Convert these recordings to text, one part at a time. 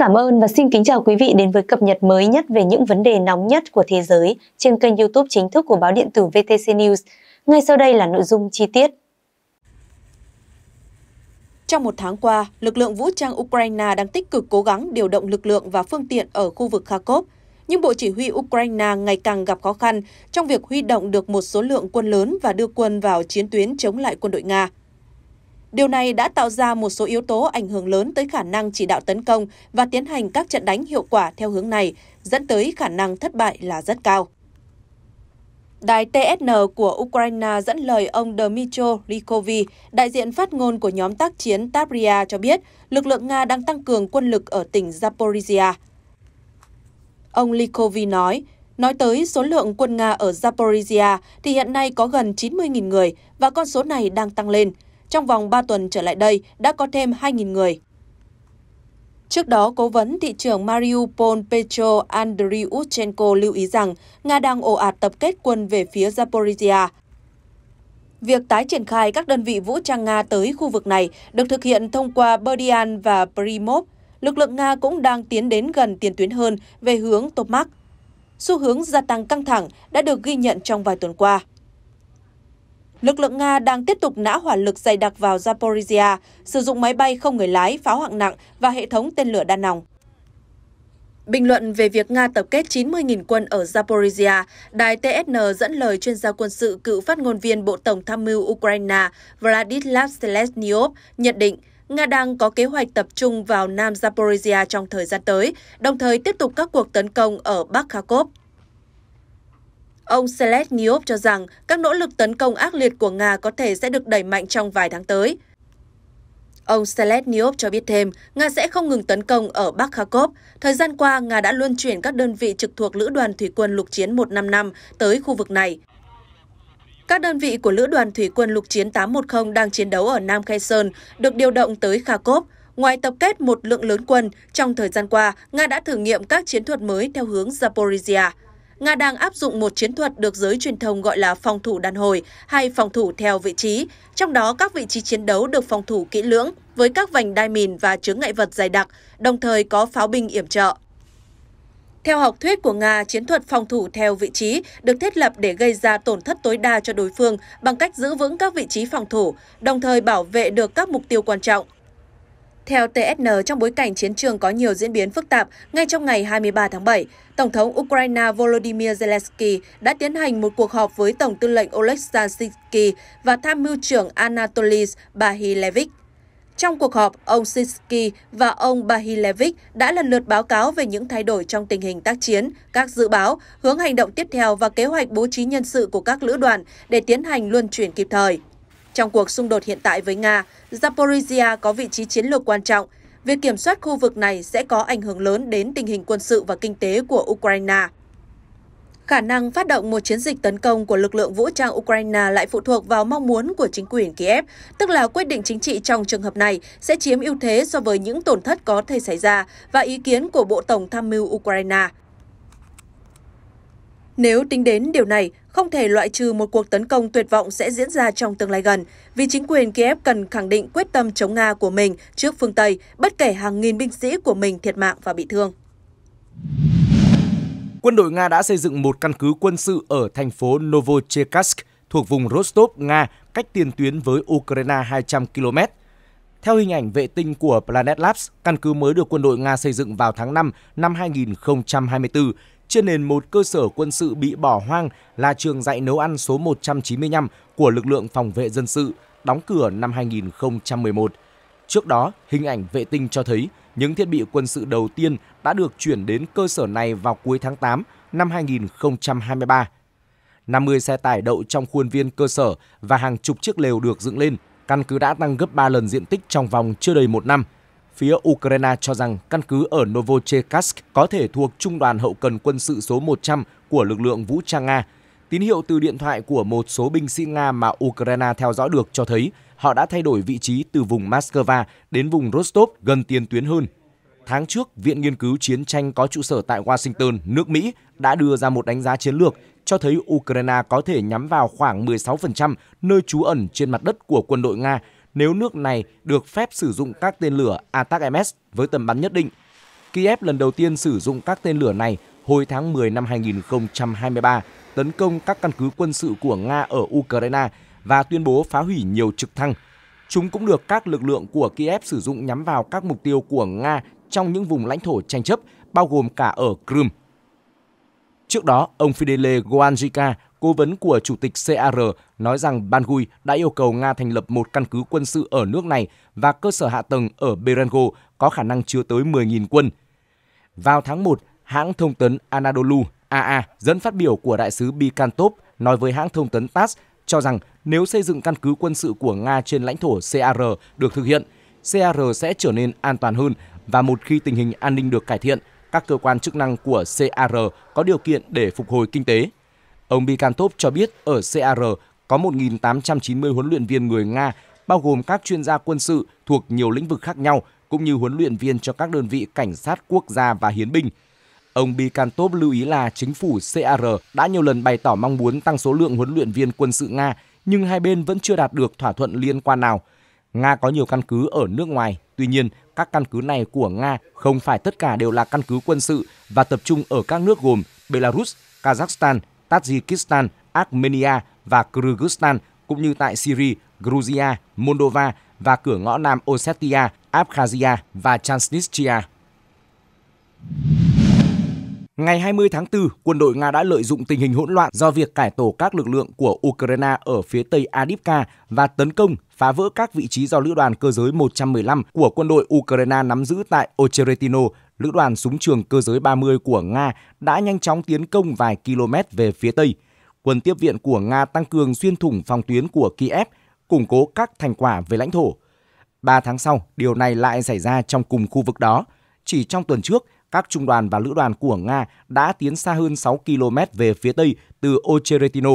cảm ơn và xin kính chào quý vị đến với cập nhật mới nhất về những vấn đề nóng nhất của thế giới trên kênh YouTube chính thức của báo điện tử VTC News. Ngay sau đây là nội dung chi tiết. Trong một tháng qua, lực lượng vũ trang Ukraine đang tích cực cố gắng điều động lực lượng và phương tiện ở khu vực Kharkov, nhưng Bộ Chỉ huy Ukraine ngày càng gặp khó khăn trong việc huy động được một số lượng quân lớn và đưa quân vào chiến tuyến chống lại quân đội Nga. Điều này đã tạo ra một số yếu tố ảnh hưởng lớn tới khả năng chỉ đạo tấn công và tiến hành các trận đánh hiệu quả theo hướng này, dẫn tới khả năng thất bại là rất cao. Đài TSN của Ukraine dẫn lời ông Dmytro Rikovi, đại diện phát ngôn của nhóm tác chiến Tabria cho biết lực lượng Nga đang tăng cường quân lực ở tỉnh Zaporizhia. Ông Likovi nói, nói tới số lượng quân Nga ở Zaporizhia thì hiện nay có gần 90.000 người và con số này đang tăng lên – trong vòng 3 tuần trở lại đây đã có thêm 2.000 người. Trước đó, cố vấn thị trưởng Mariupol Petro Andriyuchenko lưu ý rằng Nga đang ồ ạt tập kết quân về phía Zaporizhia. Việc tái triển khai các đơn vị vũ trang Nga tới khu vực này được thực hiện thông qua Berdian và Primov. Lực lượng Nga cũng đang tiến đến gần tiền tuyến hơn về hướng Topmak. Xu hướng gia tăng căng thẳng đã được ghi nhận trong vài tuần qua. Lực lượng Nga đang tiếp tục nã hỏa lực dày đặc vào Zaporizhia, sử dụng máy bay không người lái, pháo hạng nặng và hệ thống tên lửa đa nòng. Bình luận về việc Nga tập kết 90.000 quân ở Zaporizhia, đài TSN dẫn lời chuyên gia quân sự cựu phát ngôn viên Bộ Tổng tham mưu Ukraine Vladislav Selesnyov nhận định Nga đang có kế hoạch tập trung vào Nam Zaporizhia trong thời gian tới, đồng thời tiếp tục các cuộc tấn công ở Bắc Kharkov. Ông Selesnyov cho rằng các nỗ lực tấn công ác liệt của Nga có thể sẽ được đẩy mạnh trong vài tháng tới. Ông Selesnyov cho biết thêm, Nga sẽ không ngừng tấn công ở Bắc Kharkov. Thời gian qua, Nga đã luân chuyển các đơn vị trực thuộc Lữ đoàn Thủy quân Lục chiến 155 tới khu vực này. Các đơn vị của Lữ đoàn Thủy quân Lục chiến 810 đang chiến đấu ở Nam Kherson được điều động tới Kharkov. Ngoài tập kết một lượng lớn quân, trong thời gian qua, Nga đã thử nghiệm các chiến thuật mới theo hướng Zaporizhia. Nga đang áp dụng một chiến thuật được giới truyền thông gọi là phòng thủ đàn hồi hay phòng thủ theo vị trí, trong đó các vị trí chiến đấu được phòng thủ kỹ lưỡng với các vành đai mìn và chướng ngại vật dày đặc, đồng thời có pháo binh yểm trợ. Theo học thuyết của Nga, chiến thuật phòng thủ theo vị trí được thiết lập để gây ra tổn thất tối đa cho đối phương bằng cách giữ vững các vị trí phòng thủ, đồng thời bảo vệ được các mục tiêu quan trọng. Theo TSN, trong bối cảnh chiến trường có nhiều diễn biến phức tạp, ngay trong ngày 23 tháng 7, Tổng thống Ukraine Volodymyr Zelensky đã tiến hành một cuộc họp với Tổng tư lệnh Oleksandr và Tham mưu trưởng Anatolis Bahilevich. Trong cuộc họp, ông Sinsky và ông Bahilevich đã lần lượt báo cáo về những thay đổi trong tình hình tác chiến, các dự báo, hướng hành động tiếp theo và kế hoạch bố trí nhân sự của các lữ đoàn để tiến hành luân chuyển kịp thời. Trong cuộc xung đột hiện tại với Nga, Zaporizhia có vị trí chiến lược quan trọng. Việc kiểm soát khu vực này sẽ có ảnh hưởng lớn đến tình hình quân sự và kinh tế của Ukraine. Khả năng phát động một chiến dịch tấn công của lực lượng vũ trang Ukraine lại phụ thuộc vào mong muốn của chính quyền Kiev, tức là quyết định chính trị trong trường hợp này sẽ chiếm ưu thế so với những tổn thất có thể xảy ra và ý kiến của Bộ Tổng tham mưu Ukraine. Nếu tính đến điều này, không thể loại trừ một cuộc tấn công tuyệt vọng sẽ diễn ra trong tương lai gần, vì chính quyền Kiev cần khẳng định quyết tâm chống Nga của mình trước phương Tây, bất kể hàng nghìn binh sĩ của mình thiệt mạng và bị thương. Quân đội Nga đã xây dựng một căn cứ quân sự ở thành phố Novocherkassk thuộc vùng Rostov, Nga, cách tiền tuyến với Ukraine 200 km. Theo hình ảnh vệ tinh của Planet Labs, căn cứ mới được quân đội Nga xây dựng vào tháng 5 năm 2024 trên nền một cơ sở quân sự bị bỏ hoang là trường dạy nấu ăn số 195 của lực lượng phòng vệ dân sự, đóng cửa năm 2011. Trước đó, hình ảnh vệ tinh cho thấy những thiết bị quân sự đầu tiên đã được chuyển đến cơ sở này vào cuối tháng 8 năm 2023. 50 xe tải đậu trong khuôn viên cơ sở và hàng chục chiếc lều được dựng lên, căn cứ đã tăng gấp 3 lần diện tích trong vòng chưa đầy một năm – phía Ukraine cho rằng căn cứ ở Novocherkassk có thể thuộc Trung đoàn Hậu cần quân sự số 100 của lực lượng vũ trang Nga. Tín hiệu từ điện thoại của một số binh sĩ Nga mà Ukraine theo dõi được cho thấy họ đã thay đổi vị trí từ vùng Moscow đến vùng Rostov gần tiền tuyến hơn. Tháng trước, Viện Nghiên cứu Chiến tranh có trụ sở tại Washington, nước Mỹ đã đưa ra một đánh giá chiến lược cho thấy Ukraine có thể nhắm vào khoảng 16% nơi trú ẩn trên mặt đất của quân đội Nga nếu nước này được phép sử dụng các tên lửa ATACMS với tầm bắn nhất định. Kiev lần đầu tiên sử dụng các tên lửa này hồi tháng 10 năm 2023 tấn công các căn cứ quân sự của Nga ở Ukraine và tuyên bố phá hủy nhiều trực thăng. Chúng cũng được các lực lượng của Kiev sử dụng nhắm vào các mục tiêu của Nga trong những vùng lãnh thổ tranh chấp, bao gồm cả ở Crimea. Trước đó, ông Fidele Guanjica, cố vấn của Chủ tịch CAR nói rằng Bangui đã yêu cầu Nga thành lập một căn cứ quân sự ở nước này và cơ sở hạ tầng ở Berengo có khả năng chứa tới 10.000 quân. Vào tháng 1, hãng thông tấn Anadolu AA dẫn phát biểu của đại sứ Bikantop nói với hãng thông tấn TASS cho rằng nếu xây dựng căn cứ quân sự của Nga trên lãnh thổ CAR được thực hiện, CAR sẽ trở nên an toàn hơn và một khi tình hình an ninh được cải thiện, các cơ quan chức năng của CAR có điều kiện để phục hồi kinh tế. Ông Bikantov cho biết ở CAR có 1.890 huấn luyện viên người Nga, bao gồm các chuyên gia quân sự thuộc nhiều lĩnh vực khác nhau, cũng như huấn luyện viên cho các đơn vị cảnh sát quốc gia và hiến binh. Ông Bikantov lưu ý là chính phủ CAR đã nhiều lần bày tỏ mong muốn tăng số lượng huấn luyện viên quân sự Nga, nhưng hai bên vẫn chưa đạt được thỏa thuận liên quan nào. Nga có nhiều căn cứ ở nước ngoài, tuy nhiên các căn cứ này của Nga không phải tất cả đều là căn cứ quân sự và tập trung ở các nước gồm Belarus, Kazakhstan, Tajikistan, Armenia và Kyrgyzstan, cũng như tại Syria, Georgia, Moldova và cửa ngõ Nam Ossetia, Abkhazia và Transnistria. Ngày 20 tháng 4, quân đội Nga đã lợi dụng tình hình hỗn loạn do việc cải tổ các lực lượng của Ukraine ở phía tây Adipka và tấn công, phá vỡ các vị trí do lữ đoàn cơ giới 115 của quân đội Ukraine nắm giữ tại Ocheretino, lữ đoàn súng trường cơ giới 30 của Nga đã nhanh chóng tiến công vài km về phía Tây. Quân tiếp viện của Nga tăng cường xuyên thủng phòng tuyến của Kiev, củng cố các thành quả về lãnh thổ. Ba tháng sau, điều này lại xảy ra trong cùng khu vực đó. Chỉ trong tuần trước, các trung đoàn và lữ đoàn của Nga đã tiến xa hơn 6 km về phía Tây từ Ocheretino.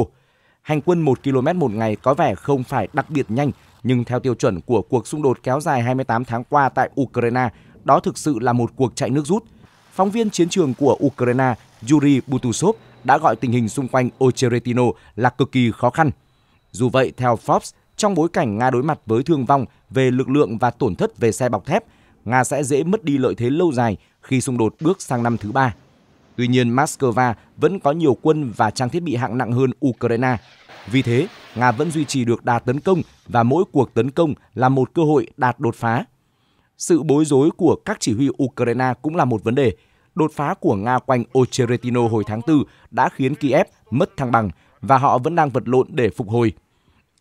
Hành quân 1 km một ngày có vẻ không phải đặc biệt nhanh, nhưng theo tiêu chuẩn của cuộc xung đột kéo dài 28 tháng qua tại Ukraine – đó thực sự là một cuộc chạy nước rút. Phóng viên chiến trường của Ukraine Yuri Butusov đã gọi tình hình xung quanh Ocheretino là cực kỳ khó khăn. Dù vậy, theo Forbes, trong bối cảnh Nga đối mặt với thương vong về lực lượng và tổn thất về xe bọc thép, Nga sẽ dễ mất đi lợi thế lâu dài khi xung đột bước sang năm thứ ba. Tuy nhiên, Moscow vẫn có nhiều quân và trang thiết bị hạng nặng hơn Ukraine. Vì thế, Nga vẫn duy trì được đà tấn công và mỗi cuộc tấn công là một cơ hội đạt đột phá. Sự bối rối của các chỉ huy Ukraine cũng là một vấn đề. Đột phá của Nga quanh Ocheretino hồi tháng 4 đã khiến Kiev mất thăng bằng và họ vẫn đang vật lộn để phục hồi.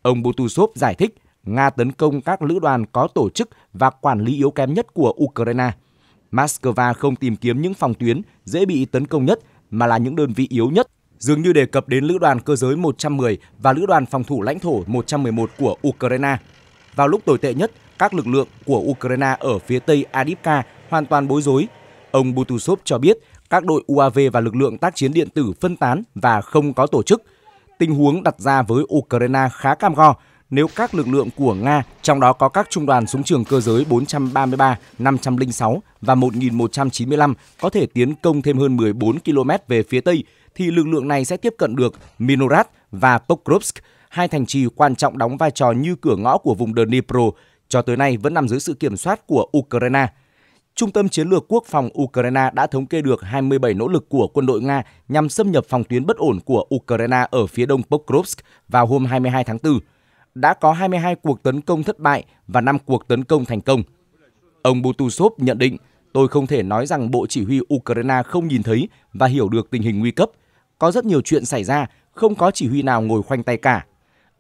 Ông Butusov giải thích Nga tấn công các lữ đoàn có tổ chức và quản lý yếu kém nhất của Ukraine. Moscow không tìm kiếm những phòng tuyến dễ bị tấn công nhất mà là những đơn vị yếu nhất dường như đề cập đến lữ đoàn cơ giới 110 và lữ đoàn phòng thủ lãnh thổ 111 của Ukraine. Vào lúc tồi tệ nhất, các lực lượng của Ukraine ở phía tây Adipka hoàn toàn bối rối. Ông Butusov cho biết các đội UAV và lực lượng tác chiến điện tử phân tán và không có tổ chức. Tình huống đặt ra với Ukraine khá cam go nếu các lực lượng của Nga, trong đó có các trung đoàn súng trường cơ giới 433, 506 và 1195 có thể tiến công thêm hơn 14 km về phía Tây, thì lực lượng này sẽ tiếp cận được Minorat và Pokrovsk, hai thành trì quan trọng đóng vai trò như cửa ngõ của vùng Dnipro, cho tới nay vẫn nằm dưới sự kiểm soát của Ukraine. Trung tâm Chiến lược Quốc phòng Ukraine đã thống kê được 27 nỗ lực của quân đội Nga nhằm xâm nhập phòng tuyến bất ổn của Ukraine ở phía đông Pokrovsk vào hôm 22 tháng 4. Đã có 22 cuộc tấn công thất bại và 5 cuộc tấn công thành công. Ông Butusov nhận định, tôi không thể nói rằng Bộ Chỉ huy Ukraine không nhìn thấy và hiểu được tình hình nguy cấp. Có rất nhiều chuyện xảy ra, không có chỉ huy nào ngồi khoanh tay cả.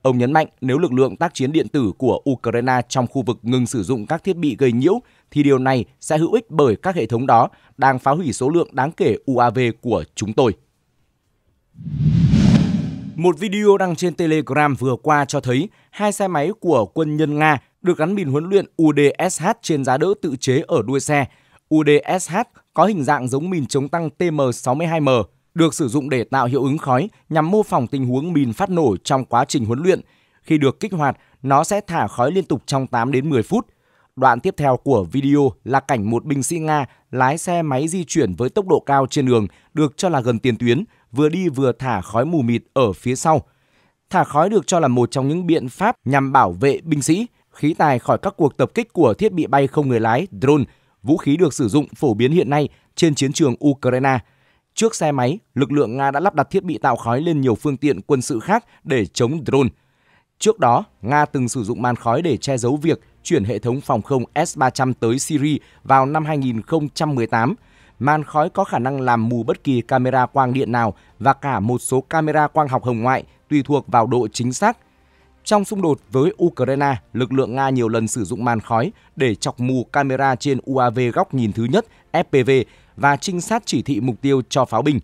Ông nhấn mạnh nếu lực lượng tác chiến điện tử của Ukraine trong khu vực ngừng sử dụng các thiết bị gây nhiễu thì điều này sẽ hữu ích bởi các hệ thống đó đang phá hủy số lượng đáng kể UAV của chúng tôi. Một video đăng trên Telegram vừa qua cho thấy hai xe máy của quân nhân Nga được gắn bình huấn luyện UDSH trên giá đỡ tự chế ở đuôi xe. UDSH có hình dạng giống mìn chống tăng TM62M được sử dụng để tạo hiệu ứng khói nhằm mô phỏng tình huống mìn phát nổ trong quá trình huấn luyện. Khi được kích hoạt, nó sẽ thả khói liên tục trong 8 đến 10 phút. Đoạn tiếp theo của video là cảnh một binh sĩ Nga lái xe máy di chuyển với tốc độ cao trên đường được cho là gần tiền tuyến, vừa đi vừa thả khói mù mịt ở phía sau. Thả khói được cho là một trong những biện pháp nhằm bảo vệ binh sĩ, khí tài khỏi các cuộc tập kích của thiết bị bay không người lái, drone, vũ khí được sử dụng phổ biến hiện nay trên chiến trường Ukraine – Trước xe máy, lực lượng Nga đã lắp đặt thiết bị tạo khói lên nhiều phương tiện quân sự khác để chống drone. Trước đó, Nga từng sử dụng màn khói để che giấu việc chuyển hệ thống phòng không S-300 tới Syria vào năm 2018. Màn khói có khả năng làm mù bất kỳ camera quang điện nào và cả một số camera quang học hồng ngoại tùy thuộc vào độ chính xác. Trong xung đột với Ukraine, lực lượng Nga nhiều lần sử dụng màn khói để chọc mù camera trên UAV góc nhìn thứ nhất FPV và trinh sát chỉ thị mục tiêu cho pháo binh.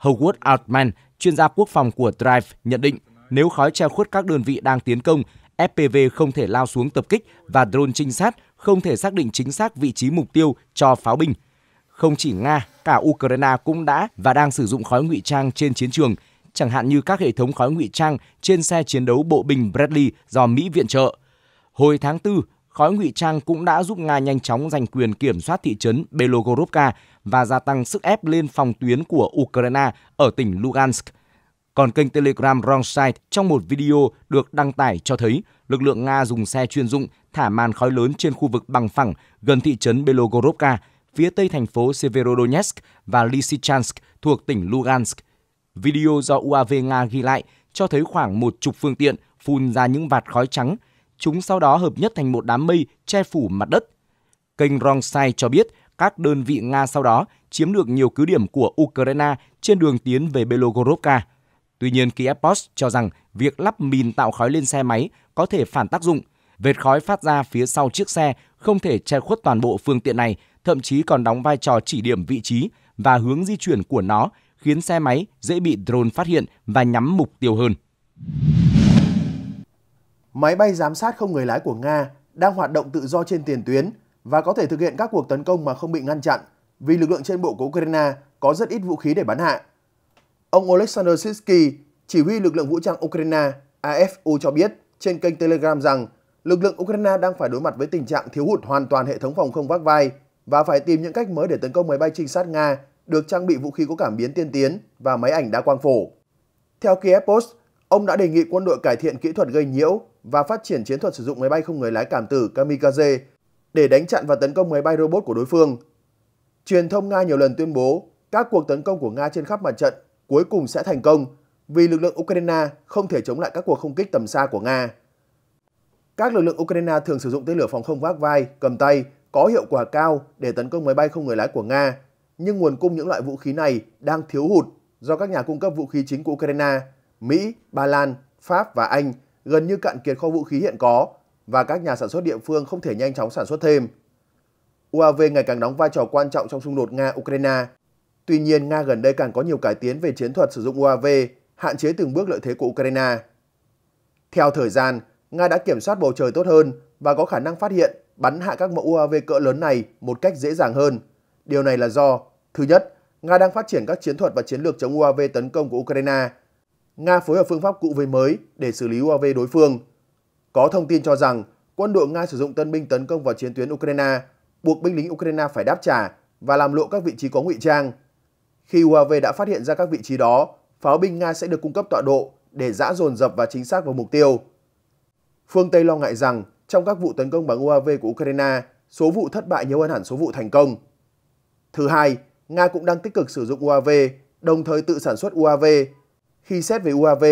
Howard Altman, chuyên gia quốc phòng của Drive, nhận định nếu khói che khuất các đơn vị đang tiến công, FPV không thể lao xuống tập kích và drone trinh sát không thể xác định chính xác vị trí mục tiêu cho pháo binh. Không chỉ Nga, cả Ukraine cũng đã và đang sử dụng khói ngụy trang trên chiến trường, chẳng hạn như các hệ thống khói ngụy trang trên xe chiến đấu bộ binh Bradley do Mỹ viện trợ. Hồi tháng 4, khói ngụy trang cũng đã giúp Nga nhanh chóng giành quyền kiểm soát thị trấn Belogorovka và gia tăng sức ép lên phòng tuyến của Ukraine ở tỉnh Lugansk. Còn kênh Telegram Rongside trong một video được đăng tải cho thấy lực lượng Nga dùng xe chuyên dụng thả màn khói lớn trên khu vực bằng phẳng gần thị trấn Belogorovka, phía tây thành phố Severodonetsk và Lysychansk thuộc tỉnh Lugansk. Video do UAV Nga ghi lại cho thấy khoảng một chục phương tiện phun ra những vạt khói trắng. Chúng sau đó hợp nhất thành một đám mây che phủ mặt đất. Kênh Rongside cho biết các đơn vị Nga sau đó chiếm được nhiều cứ điểm của Ukraine trên đường tiến về Belogorovka. Tuy nhiên, Kiev Post cho rằng việc lắp mìn tạo khói lên xe máy có thể phản tác dụng. Vệt khói phát ra phía sau chiếc xe không thể che khuất toàn bộ phương tiện này, thậm chí còn đóng vai trò chỉ điểm vị trí và hướng di chuyển của nó, khiến xe máy dễ bị drone phát hiện và nhắm mục tiêu hơn. Máy bay giám sát không người lái của Nga đang hoạt động tự do trên tiền tuyến và có thể thực hiện các cuộc tấn công mà không bị ngăn chặn vì lực lượng trên bộ của Ukraine có rất ít vũ khí để bắn hạ. Ông Oleksandr Sitsky, chỉ huy lực lượng vũ trang Ukraine AFU cho biết trên kênh Telegram rằng lực lượng Ukraine đang phải đối mặt với tình trạng thiếu hụt hoàn toàn hệ thống phòng không vác vai và phải tìm những cách mới để tấn công máy bay trinh sát Nga được trang bị vũ khí có cảm biến tiên tiến và máy ảnh đa quang phổ. Theo Kiev Post, ông đã đề nghị quân đội cải thiện kỹ thuật gây nhiễu và phát triển chiến thuật sử dụng máy bay không người lái cảm tử kamikaze để đánh chặn và tấn công máy bay robot của đối phương. Truyền thông Nga nhiều lần tuyên bố các cuộc tấn công của Nga trên khắp mặt trận cuối cùng sẽ thành công vì lực lượng Ukraine không thể chống lại các cuộc không kích tầm xa của Nga. Các lực lượng Ukraine thường sử dụng tên lửa phòng không vác vai, cầm tay, có hiệu quả cao để tấn công máy bay không người lái của Nga, nhưng nguồn cung những loại vũ khí này đang thiếu hụt do các nhà cung cấp vũ khí chính của Ukraine, Mỹ, Ba Lan, Pháp và Anh gần như cạn kiệt kho vũ khí hiện có và các nhà sản xuất địa phương không thể nhanh chóng sản xuất thêm. UAV ngày càng đóng vai trò quan trọng trong xung đột Nga-Ukraine. Tuy nhiên, Nga gần đây càng có nhiều cải tiến về chiến thuật sử dụng UAV, hạn chế từng bước lợi thế của Ukraine. Theo thời gian, Nga đã kiểm soát bầu trời tốt hơn và có khả năng phát hiện, bắn hạ các mẫu UAV cỡ lớn này một cách dễ dàng hơn. Điều này là do, thứ nhất, Nga đang phát triển các chiến thuật và chiến lược chống UAV tấn công của Ukraine. Nga phối hợp phương pháp cũ với mới để xử lý UAV đối phương – có thông tin cho rằng quân đội Nga sử dụng tân binh tấn công vào chiến tuyến Ukraine, buộc binh lính Ukraine phải đáp trả và làm lộ các vị trí có ngụy trang. Khi UAV đã phát hiện ra các vị trí đó, pháo binh Nga sẽ được cung cấp tọa độ để giã dồn dập và chính xác vào mục tiêu. Phương Tây lo ngại rằng trong các vụ tấn công bằng UAV của Ukraine, số vụ thất bại nhiều hơn hẳn số vụ thành công. Thứ hai, Nga cũng đang tích cực sử dụng UAV, đồng thời tự sản xuất UAV. Khi xét về UAV,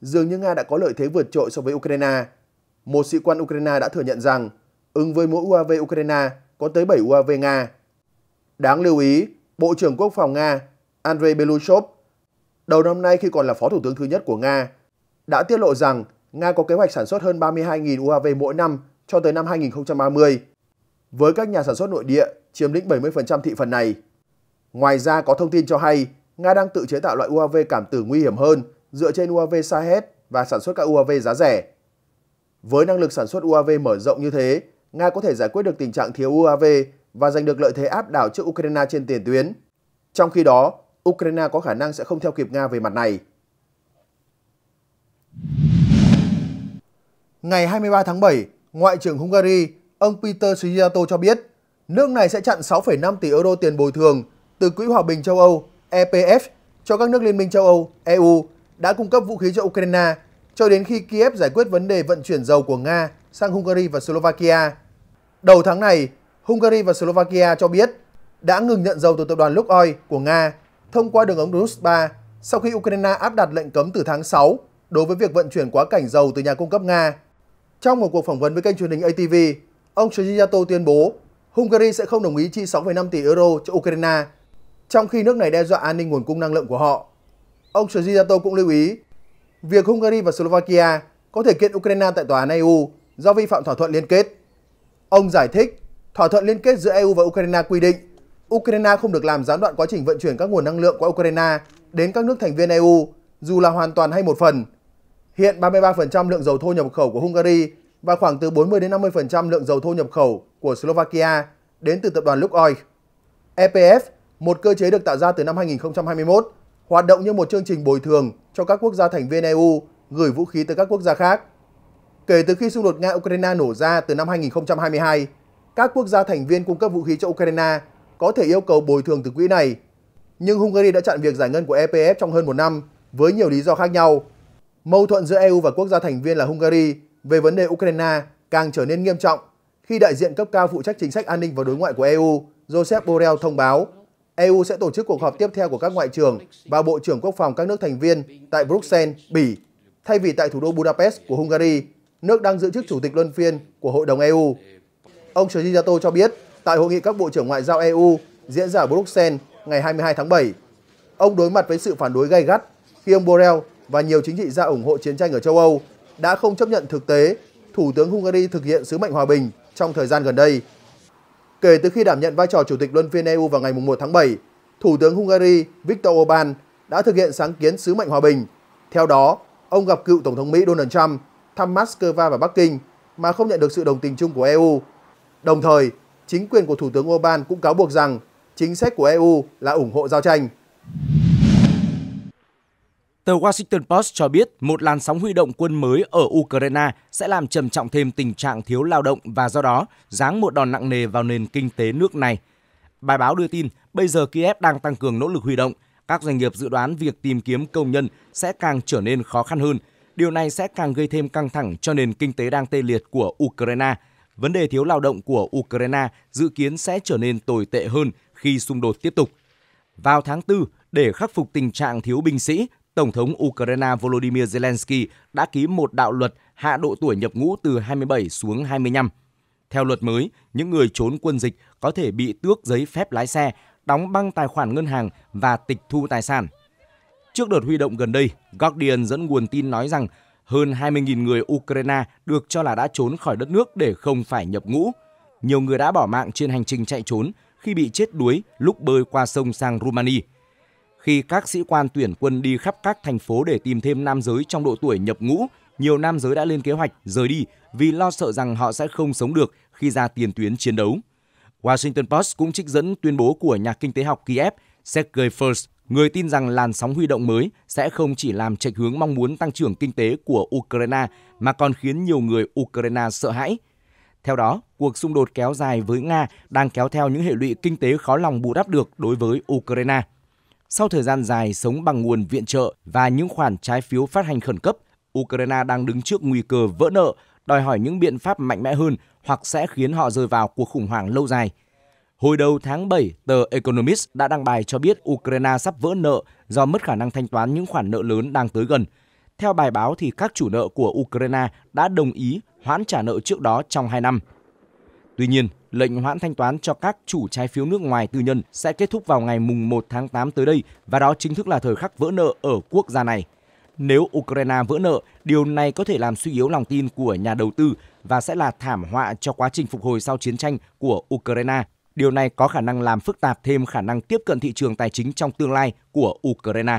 dường như Nga đã có lợi thế vượt trội so với Ukraine một sĩ quan Ukraine đã thừa nhận rằng ứng với mỗi UAV Ukraine có tới 7 UAV Nga. Đáng lưu ý, Bộ trưởng Quốc phòng Nga Andrei Belushov, đầu năm nay khi còn là phó thủ tướng thứ nhất của Nga, đã tiết lộ rằng Nga có kế hoạch sản xuất hơn 32.000 UAV mỗi năm cho tới năm 2030, với các nhà sản xuất nội địa chiếm lĩnh 70% thị phần này. Ngoài ra có thông tin cho hay, Nga đang tự chế tạo loại UAV cảm tử nguy hiểm hơn dựa trên UAV Sahed và sản xuất các UAV giá rẻ. Với năng lực sản xuất UAV mở rộng như thế, Nga có thể giải quyết được tình trạng thiếu UAV và giành được lợi thế áp đảo trước Ukraine trên tiền tuyến. Trong khi đó, Ukraine có khả năng sẽ không theo kịp Nga về mặt này. Ngày 23 tháng 7, Ngoại trưởng Hungary, ông Peter Szijjarto cho biết, nước này sẽ chặn 6,5 tỷ euro tiền bồi thường từ Quỹ Hòa bình châu Âu EPF cho các nước Liên minh châu Âu EU đã cung cấp vũ khí cho Ukraine cho đến khi Kiev giải quyết vấn đề vận chuyển dầu của Nga sang Hungary và Slovakia. Đầu tháng này, Hungary và Slovakia cho biết đã ngừng nhận dầu từ tập đoàn Lukoil của Nga thông qua đường ống Rus 3 sau khi Ukraine áp đặt lệnh cấm từ tháng 6 đối với việc vận chuyển quá cảnh dầu từ nhà cung cấp Nga. Trong một cuộc phỏng vấn với kênh truyền hình ATV, ông Shigeyato tuyên bố Hungary sẽ không đồng ý chi 6,5 tỷ euro cho Ukraine, trong khi nước này đe dọa an ninh nguồn cung năng lượng của họ. Ông Shigeyato cũng lưu ý việc Hungary và Slovakia có thể kiện Ukraine tại tòa án EU do vi phạm thỏa thuận liên kết. Ông giải thích, thỏa thuận liên kết giữa EU và Ukraine quy định Ukraine không được làm gián đoạn quá trình vận chuyển các nguồn năng lượng qua Ukraine đến các nước thành viên EU, dù là hoàn toàn hay một phần. Hiện 33% lượng dầu thô nhập khẩu của Hungary và khoảng từ 40 đến 50% lượng dầu thô nhập khẩu của Slovakia đến từ tập đoàn Lukoil. EPF, một cơ chế được tạo ra từ năm 2021, hoạt động như một chương trình bồi thường cho các quốc gia thành viên EU gửi vũ khí tới các quốc gia khác. Kể từ khi xung đột Nga-Ukraine nổ ra từ năm 2022, các quốc gia thành viên cung cấp vũ khí cho Ukraine có thể yêu cầu bồi thường từ quỹ này. Nhưng Hungary đã chặn việc giải ngân của EPF trong hơn một năm với nhiều lý do khác nhau. Mâu thuẫn giữa EU và quốc gia thành viên là Hungary về vấn đề Ukraine càng trở nên nghiêm trọng khi đại diện cấp cao phụ trách chính sách an ninh và đối ngoại của EU Joseph Borrell thông báo EU sẽ tổ chức cuộc họp tiếp theo của các ngoại trưởng và bộ trưởng quốc phòng các nước thành viên tại Bruxelles, Bỉ, thay vì tại thủ đô Budapest của Hungary, nước đang giữ chức chủ tịch luân phiên của Hội đồng EU. Ông Shizato cho biết, tại hội nghị các bộ trưởng ngoại giao EU diễn ra ở Bruxelles ngày 22 tháng 7, ông đối mặt với sự phản đối gay gắt khi ông Borrell và nhiều chính trị gia ủng hộ chiến tranh ở châu Âu đã không chấp nhận thực tế Thủ tướng Hungary thực hiện sứ mệnh hòa bình trong thời gian gần đây kể từ khi đảm nhận vai trò chủ tịch luân phiên EU vào ngày 1 tháng 7, Thủ tướng Hungary Viktor Orbán đã thực hiện sáng kiến sứ mệnh hòa bình. Theo đó, ông gặp cựu Tổng thống Mỹ Donald Trump thăm Moscow và Bắc Kinh mà không nhận được sự đồng tình chung của EU. Đồng thời, chính quyền của Thủ tướng Orbán cũng cáo buộc rằng chính sách của EU là ủng hộ giao tranh. Tờ Washington Post cho biết một làn sóng huy động quân mới ở Ukraine sẽ làm trầm trọng thêm tình trạng thiếu lao động và do đó giáng một đòn nặng nề vào nền kinh tế nước này. Bài báo đưa tin, bây giờ Kiev đang tăng cường nỗ lực huy động. Các doanh nghiệp dự đoán việc tìm kiếm công nhân sẽ càng trở nên khó khăn hơn. Điều này sẽ càng gây thêm căng thẳng cho nền kinh tế đang tê liệt của Ukraine. Vấn đề thiếu lao động của Ukraine dự kiến sẽ trở nên tồi tệ hơn khi xung đột tiếp tục. Vào tháng 4, để khắc phục tình trạng thiếu binh sĩ, Tổng thống Ukraine Volodymyr Zelensky đã ký một đạo luật hạ độ tuổi nhập ngũ từ 27 xuống 25. Theo luật mới, những người trốn quân dịch có thể bị tước giấy phép lái xe, đóng băng tài khoản ngân hàng và tịch thu tài sản. Trước đợt huy động gần đây, Guardian dẫn nguồn tin nói rằng hơn 20.000 người Ukraine được cho là đã trốn khỏi đất nước để không phải nhập ngũ. Nhiều người đã bỏ mạng trên hành trình chạy trốn khi bị chết đuối lúc bơi qua sông sang Rumania. Khi các sĩ quan tuyển quân đi khắp các thành phố để tìm thêm nam giới trong độ tuổi nhập ngũ, nhiều nam giới đã lên kế hoạch rời đi vì lo sợ rằng họ sẽ không sống được khi ra tiền tuyến chiến đấu. Washington Post cũng trích dẫn tuyên bố của nhà kinh tế học Kiev Sergei First, người tin rằng làn sóng huy động mới sẽ không chỉ làm chệch hướng mong muốn tăng trưởng kinh tế của Ukraine mà còn khiến nhiều người Ukraine sợ hãi. Theo đó, cuộc xung đột kéo dài với Nga đang kéo theo những hệ lụy kinh tế khó lòng bù đắp được đối với Ukraine. Sau thời gian dài sống bằng nguồn viện trợ và những khoản trái phiếu phát hành khẩn cấp, Ukraine đang đứng trước nguy cơ vỡ nợ, đòi hỏi những biện pháp mạnh mẽ hơn hoặc sẽ khiến họ rơi vào cuộc khủng hoảng lâu dài. Hồi đầu tháng 7, tờ Economist đã đăng bài cho biết Ukraine sắp vỡ nợ do mất khả năng thanh toán những khoản nợ lớn đang tới gần. Theo bài báo thì các chủ nợ của Ukraine đã đồng ý hoãn trả nợ trước đó trong 2 năm. Tuy nhiên, lệnh hoãn thanh toán cho các chủ trái phiếu nước ngoài tư nhân sẽ kết thúc vào ngày mùng 1 tháng 8 tới đây và đó chính thức là thời khắc vỡ nợ ở quốc gia này. Nếu Ukraine vỡ nợ, điều này có thể làm suy yếu lòng tin của nhà đầu tư và sẽ là thảm họa cho quá trình phục hồi sau chiến tranh của Ukraine. Điều này có khả năng làm phức tạp thêm khả năng tiếp cận thị trường tài chính trong tương lai của Ukraine.